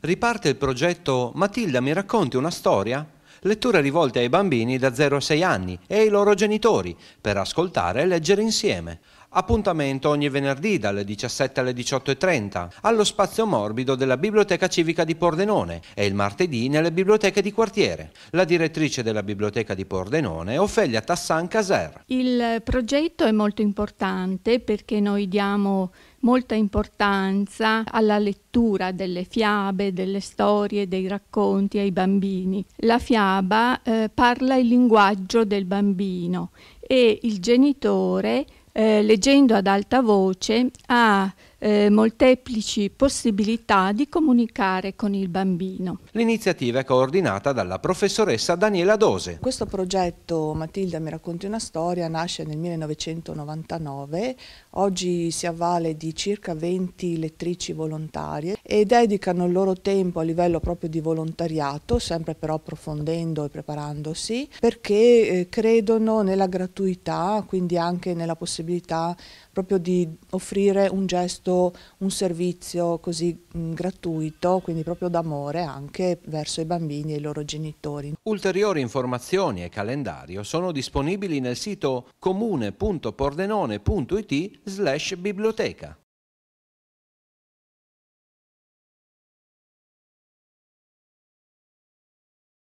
Riparte il progetto Matilda mi racconti una storia? Letture rivolte ai bambini da 0 a 6 anni e ai loro genitori per ascoltare e leggere insieme. Appuntamento ogni venerdì dalle 17 alle 18.30 allo spazio morbido della Biblioteca Civica di Pordenone e il martedì nelle biblioteche di quartiere. La direttrice della Biblioteca di Pordenone è Ofelia Tassan Caser. Il progetto è molto importante perché noi diamo molta importanza alla lettura delle fiabe, delle storie, dei racconti ai bambini. La fiaba eh, parla il linguaggio del bambino e il genitore eh, leggendo ad alta voce, ha ah, eh, molteplici possibilità di comunicare con il bambino. L'iniziativa è coordinata dalla professoressa Daniela Dose. Questo progetto Matilda mi racconti una storia nasce nel 1999, oggi si avvale di circa 20 lettrici volontarie e dedicano il loro tempo a livello proprio di volontariato, sempre però approfondendo e preparandosi, perché eh, credono nella gratuità, quindi anche nella possibilità proprio di offrire un gesto dato un servizio così mh, mm, gratuito, quindi proprio d'amore anche verso i bambini e i loro genitori. Ulteriori informazioni e calendario sono disponibili nel sito comune.pordenone.it slash biblioteca.